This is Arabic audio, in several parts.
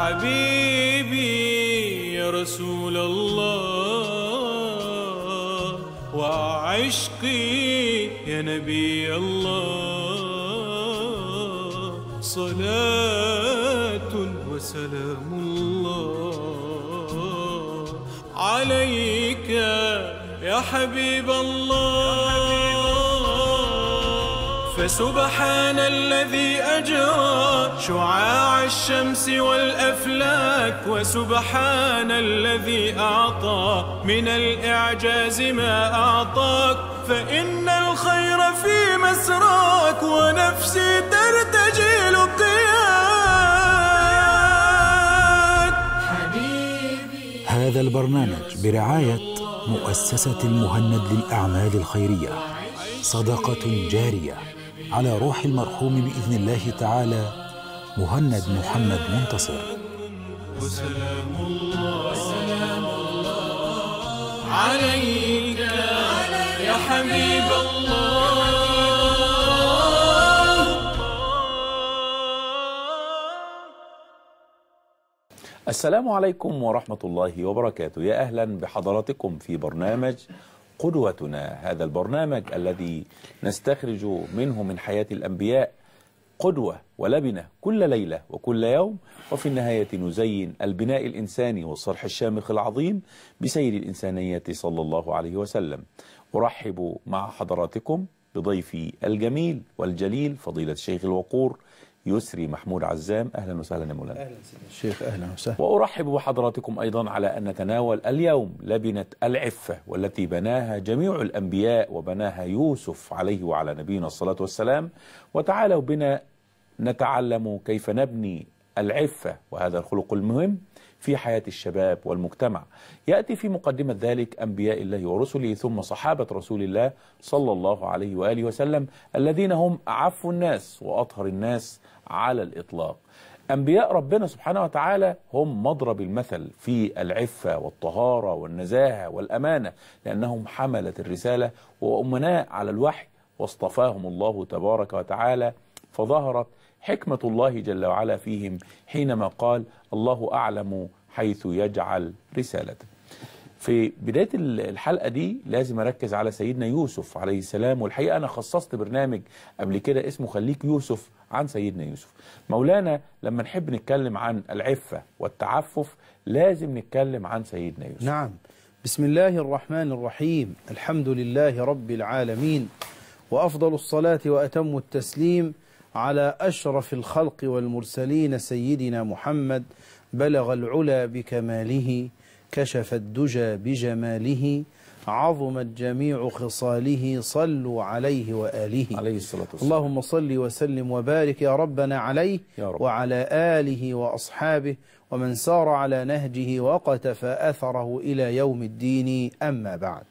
حبيبي يا رسول الله وعشقي يا نبي الله صلاة وسلام الله عليك يا حبيب الله فسبحان الذي أجرى شعاع الشمس والأفلاك وسبحان الذي أعطى من الإعجاز ما أعطاك فإن الخير في مسراك ونفسي ترتجي لقياك هذا البرنامج برعاية مؤسسة المهند للأعمال الخيرية صدقة جارية على روح المرحوم باذن الله تعالى مهند محمد منتصر وسلام الله, الله عليك يا حبيب الله السلام عليكم ورحمة الله وبركاته يا أهلا بحضراتكم في برنامج قدوتنا هذا البرنامج الذي نستخرج منه من حياة الأنبياء قدوة ولبنة كل ليلة وكل يوم وفي النهاية نزين البناء الإنساني والصرح الشامخ العظيم بسير الإنسانية صلى الله عليه وسلم أرحب مع حضراتكم بضيفي الجميل والجليل فضيلة الشيخ الوقور يسري محمود عزام أهلا وسهلا يا مولانا أهلا سيدي الشيخ أهلا وسهلا وأرحب بحضراتكم أيضا على أن نتناول اليوم لبنة العفة والتي بناها جميع الأنبياء وبناها يوسف عليه وعلى نبينا الصلاة والسلام وتعالوا بنا نتعلم كيف نبني العفة وهذا الخلق المهم في حياة الشباب والمجتمع يأتي في مقدمة ذلك أنبياء الله ورسله ثم صحابة رسول الله صلى الله عليه وآله وسلم الذين هم أعف الناس وأطهر الناس على الإطلاق أنبياء ربنا سبحانه وتعالى هم مضرب المثل في العفة والطهارة والنزاهة والأمانة لأنهم حملة الرسالة وأمناء على الوحي واصطفاهم الله تبارك وتعالى فظهرت حكمة الله جل وعلا فيهم حينما قال الله أعلم حيث يجعل رسالته في بداية الحلقة دي لازم أركز على سيدنا يوسف عليه السلام والحقيقة أنا خصصت برنامج قبل كده اسمه خليك يوسف عن سيدنا يوسف مولانا لما نحب نتكلم عن العفة والتعفف لازم نتكلم عن سيدنا يوسف نعم بسم الله الرحمن الرحيم الحمد لله رب العالمين وأفضل الصلاة وأتم التسليم على أشرف الخلق والمرسلين سيدنا محمد بلغ العلا بكماله كشف الدجى بجماله عظمت جميع خصاله صلوا عليه وآله عليه الصلاة والسلام اللهم صل وسلم وبارك يا ربنا عليه يا رب. وعلى آله وأصحابه ومن سار على نهجه وقتف أثره إلى يوم الدين أما بعد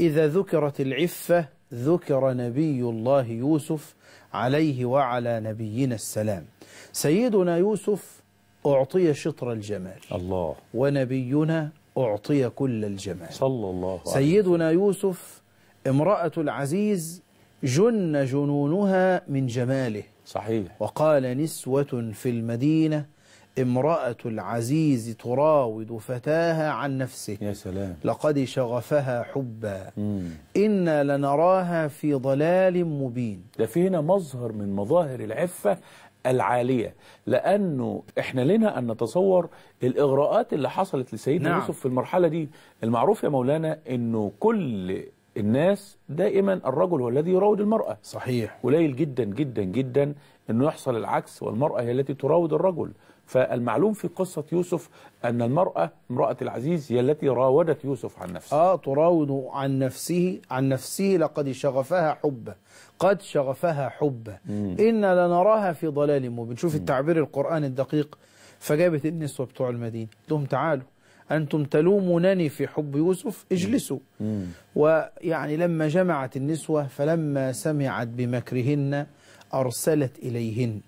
إذا ذكرت العفة ذكر نبي الله يوسف عليه وعلى نبينا السلام سيدنا يوسف أعطي شطر الجمال الله ونبينا أعطي كل الجمال صلى الله عليه سيدنا يوسف امرأة العزيز جن جنونها من جماله صحيح وقال نسوة في المدينة امرأة العزيز تراود فتاها عن نفسه يا سلام لقد شغفها حبا مم. إنا لنراها في ضلال مبين ده في هنا مظهر من مظاهر العفة العالية لأنه إحنا لنا أن نتصور الإغراءات اللي حصلت لسيدنا نعم. يوسف في المرحلة دي المعروف يا مولانا أنه كل الناس دائما الرجل هو الذي يراود المرأة صحيح قليل جدا جدا جدا أنه يحصل العكس والمرأة هي التي تراود الرجل فالمعلوم في قصة يوسف أن المرأة امرأة العزيز هي التي راودت يوسف عن نفسه آه تراود عن نفسه عن نفسه لقد شغفها حبه قد شغفها حبه إنا لنراها في ضلال مبين شوف التعبير القرآني الدقيق فجابت النسوة بتوع المدينة لهم تعالوا أنتم تلومونني في حب يوسف اجلسوا مم. ويعني لما جمعت النسوة فلما سمعت بمكرهن أرسلت إليهن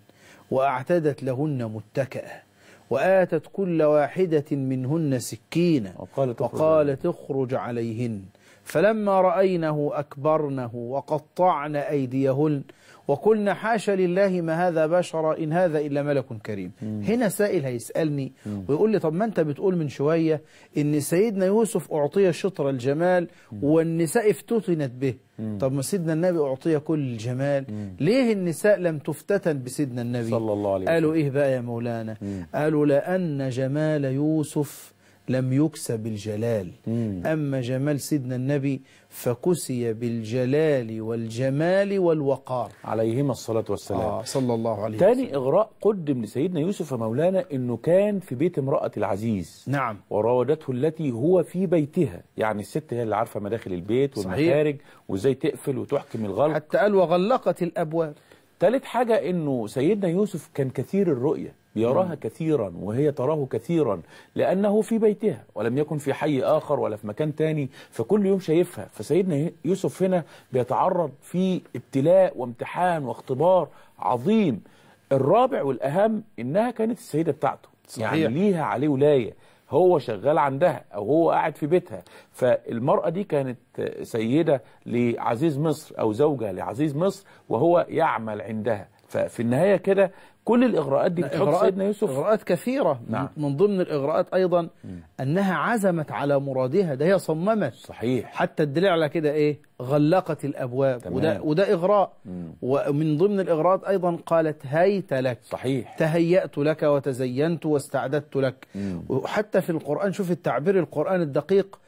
وأعتدت لهن متكأة وآتت كل واحدة منهن سكينا وقال تخرج, وقال تخرج عليهن فلما رأينه أكبرنه وقطعن أيديهن وقلنا حاشا لله ما هذا بشر إن هذا إلا ملك كريم مم. هنا سائل هيسألني مم. ويقول لي طب ما أنت بتقول من شوية إن سيدنا يوسف أعطي شطر الجمال والنساء افتتنت به مم. طب ما سيدنا النبي أعطي كل الجمال مم. ليه النساء لم تفتتن بسيدنا النبي صلى الله عليه وسلم قالوا إيه بقى يا مولانا مم. قالوا لأن جمال يوسف لم يكسى بالجلال أما جمال سيدنا النبي فكسي بالجلال والجمال والوقار عليهما الصلاة والسلام آه صلى الله عليه وسلم تاني إغراء قدم لسيدنا يوسف مولانا أنه كان في بيت امرأة العزيز نعم وراودته التي هو في بيتها يعني الست هي اللي عارفة مداخل البيت والمخارج وازاي تقفل وتحكم الغلق حتى قال وغلقت الأبواب ثالث حاجة أنه سيدنا يوسف كان كثير الرؤية يراها كثيرا وهي تراه كثيرا لأنه في بيتها ولم يكن في حي آخر ولا في مكان تاني فكل يوم شايفها فسيدنا يوسف هنا بيتعرض في ابتلاء وامتحان واختبار عظيم الرابع والأهم إنها كانت السيدة بتاعته يعني صحيح. يعني ليها عليه ولاية هو شغال عندها او هو قاعد في بيتها فالمرأة دي كانت سيدة لعزيز مصر او زوجة لعزيز مصر وهو يعمل عندها ففي النهايه كده كل الاغراءات دي بتحط سيدنا يوسف اغراءات كثيره نعم. من ضمن الاغراءات ايضا مم. انها عزمت على مرادها ده هي صممت صحيح حتى الدلع على كده ايه غلقت الابواب تمام. وده وده اغراء مم. ومن ضمن الاغراءات ايضا قالت هيت لك صحيح تهيأت لك وتزينت واستعددت لك مم. وحتى في القران شوف التعبير القران الدقيق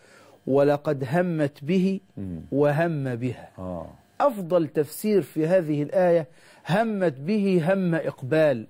ولقد همت به وهم بها آه. افضل تفسير في هذه الايه همت به هم إقبال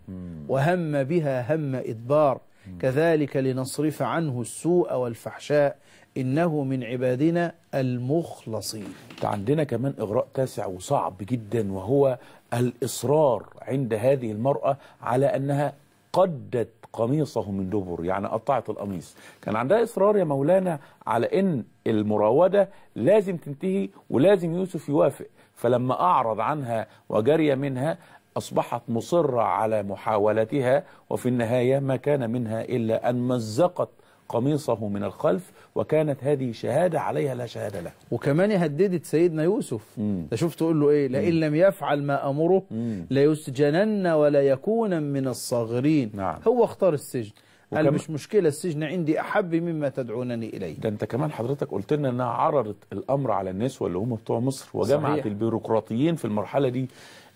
وهم بها هم إدبار كذلك لنصرف عنه السوء والفحشاء إنه من عبادنا المخلصين عندنا كمان إغراء تاسع وصعب جدا وهو الإصرار عند هذه المرأة على أنها قدت قميصه من دبر يعني قطعت القميص كان عندها إصرار يا مولانا على أن المراودة لازم تنتهي ولازم يوسف يوافق فلما أعرض عنها وجري منها أصبحت مصرة على محاولتها وفي النهاية ما كان منها إلا أن مزقت قميصه من الخلف وكانت هذه شهادة عليها لا شهادة له وكمان هددت سيدنا يوسف ده شوف تقول له إيه لئن لم يفعل ما أمره ليسجنن ولا يكون من الصاغرين نعم. هو اختار السجن قال مش مشكلة السجن عندي أحب مما تدعونني إليه ده أنت كمان حضرتك قلت لنا أنها عرضت الأمر على النسوة اللي هم بتوع مصر وجمعت صحيح. البيروقراطيين في المرحلة دي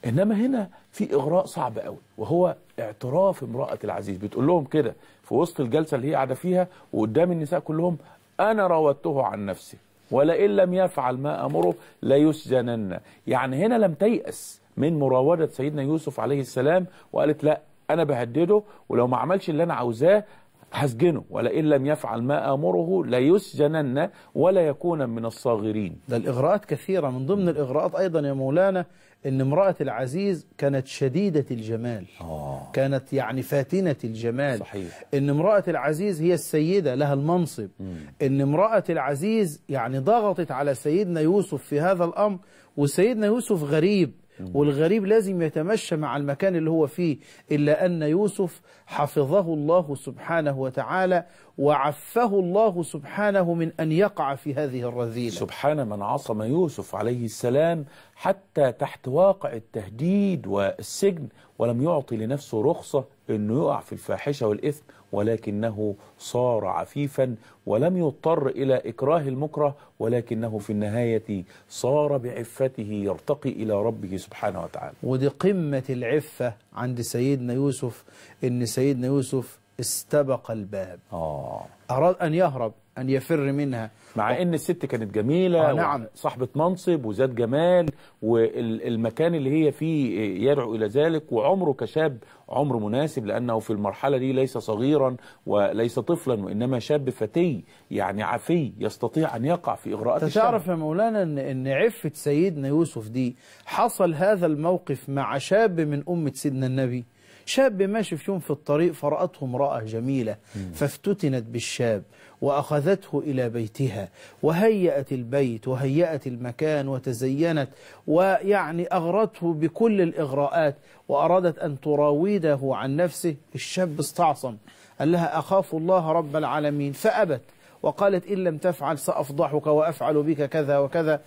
إنما هنا في إغراء صعب قوي وهو اعتراف امرأة العزيز بتقول لهم كده في وسط الجلسة اللي هي قاعدة فيها وقدام النساء كلهم أنا راودته عن نفسي ولئن لم يفعل ما أمره ليسجنن يعني هنا لم تيأس من مراودة سيدنا يوسف عليه السلام وقالت لا أنا بهدده ولو ما عملش اللي أنا عاوزاه هسجنه ولئن لم يفعل ما امره ليسجنن ولا يكون من الصاغرين. ده الاغراءات كثيره من ضمن الاغراءات ايضا يا مولانا ان امرأة العزيز كانت شديدة الجمال آه. كانت يعني فاتنة الجمال صحيح. ان امرأة العزيز هي السيدة لها المنصب مم. ان امرأة العزيز يعني ضغطت على سيدنا يوسف في هذا الامر وسيدنا يوسف غريب والغريب لازم يتمشى مع المكان اللي هو فيه إلا أن يوسف حفظه الله سبحانه وتعالى وعفه الله سبحانه من أن يقع في هذه الرذيلة سبحان من عصم يوسف عليه السلام حتى تحت واقع التهديد والسجن ولم يعطي لنفسه رخصة أنه يقع في الفاحشة والإثم ولكنه صار عفيفا ولم يضطر إلى إكراه المكره ولكنه في النهاية صار بعفته يرتقي إلى ربه سبحانه وتعالى ودي قمة العفة عند سيدنا يوسف أن سيدنا يوسف استبق الباب آه. أراد أن يهرب أن يفر منها مع و... أن الست كانت جميلة آه نعم صاحبة منصب وذات جمال والمكان اللي هي فيه يدعو إلى ذلك وعمره كشاب عمر مناسب لأنه في المرحلة دي ليس صغيرا وليس طفلا وإنما شاب فتي يعني عفي يستطيع أن يقع في إغراءات تعرف يا مولانا أن, إن عفة سيدنا يوسف دي حصل هذا الموقف مع شاب من أمة سيدنا النبي شاب ماشي في يوم في الطريق فرأته امرأة جميلة فافتتنت بالشاب وأخذته إلى بيتها وهيأت البيت وهيأت المكان وتزينت ويعني أغرته بكل الإغراءات وأرادت أن تراوده عن نفسه الشاب استعصم قال لها أخاف الله رب العالمين فأبت وقالت إن لم تفعل سأفضحك وأفعل بك كذا وكذا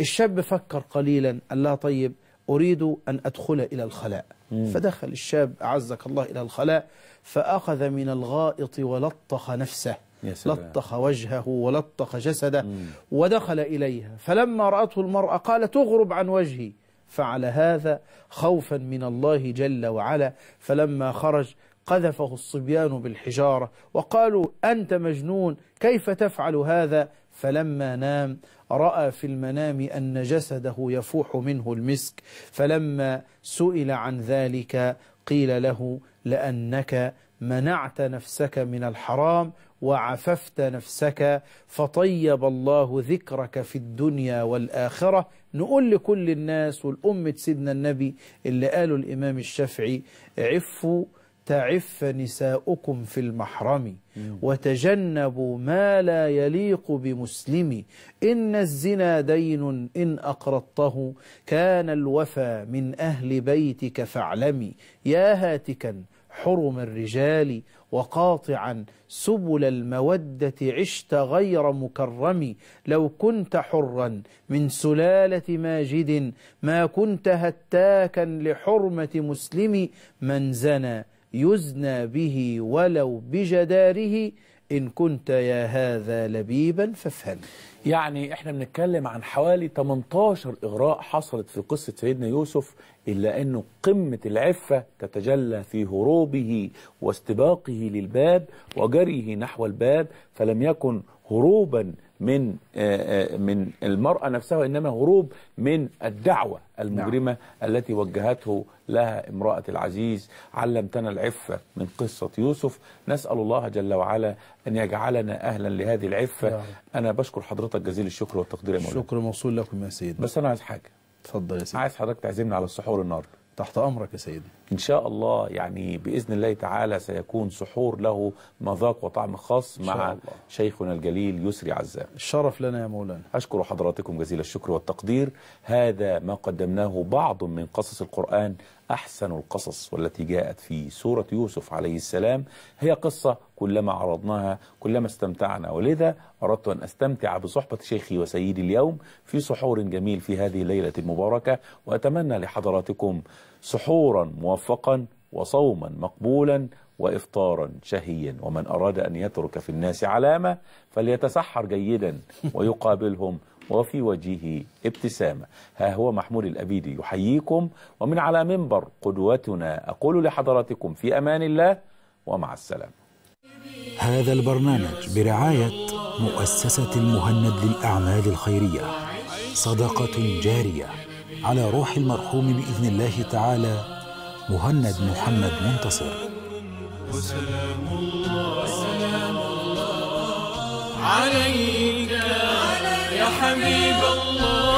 الشاب فكر قليلا قال لها طيب أريد أن أدخل إلى الخلاء فدخل الشاب أعزك الله إلى الخلاء فأخذ من الغائط ولطخ نفسه لطخ وجهه ولطخ جسده مم. ودخل إليها فلما رأته المرأة قال تغرب عن وجهي فعل هذا خوفا من الله جل وعلا فلما خرج قذفه الصبيان بالحجارة وقالوا أنت مجنون كيف تفعل هذا فلما نام رأى في المنام أن جسده يفوح منه المسك فلما سئل عن ذلك قيل له لأنك منعت نفسك من الحرام وعففت نفسك فطيب الله ذكرك في الدنيا والآخرة نقول لكل الناس والأمة سيدنا النبي اللي قالوا الإمام الشافعي عفوا تعف نساؤكم في المحرم وتجنبوا ما لا يليق بمسلم إن الزنا دين إن أقرضته كان الوفى من أهل بيتك فاعلم يا هاتكا حرم الرجال وقاطعا سبل المودة عشت غير مكرم لو كنت حرا من سلالة ماجد ما كنت هتاكا لحرمة مسلم من زنى يزنى به ولو بجداره إن كنت يا هذا لبيبا فافهم يعني احنا بنتكلم عن حوالي 18 اغراء حصلت في قصه سيدنا يوسف الا انه قمه العفه تتجلى في هروبه واستباقه للباب وجريه نحو الباب فلم يكن هروبا من آه، آه، من المراه نفسها وانما هروب من الدعوه المجرمه نعم. التي وجهته لها امراه العزيز علمتنا العفه من قصه يوسف نسال الله جل وعلا ان يجعلنا اهلا لهذه العفه نعم. انا بشكر حضرتك حضرتك جزيل الشكر والتقدير يا مولانا الشكر موصول لكم يا سيدي بس انا عايز حاجه اتفضل يا سيدي عايز حضرتك تعزمني على السحور النهارده تحت امرك يا سيدي إن شاء الله يعني بإذن الله تعالى سيكون سحور له مذاق وطعم خاص مع الله. شيخنا الجليل يسري عزام الشرف لنا يا مولانا أشكر حضراتكم جزيل الشكر والتقدير هذا ما قدمناه بعض من قصص القرآن أحسن القصص والتي جاءت في سورة يوسف عليه السلام هي قصة كلما عرضناها كلما استمتعنا ولذا أردت أن أستمتع بصحبة شيخي وسيدي اليوم في سحور جميل في هذه الليلة المباركة وأتمنى لحضراتكم سحورا موفقا موفقا وصوما مقبولا وإفطارا شهيا ومن أراد أن يترك في الناس علامة فليتسحر جيدا ويقابلهم وفي وجهه ابتسامة ها هو محمود الأبيدي يحييكم ومن على منبر قدوتنا أقول لحضراتكم في أمان الله ومع السلامة هذا البرنامج برعاية مؤسسة المهند للأعمال الخيرية صدقة جارية على روح المرحوم بإذن الله تعالى مهند محمد منتصر وسلام الله, عليك يا حبيب الله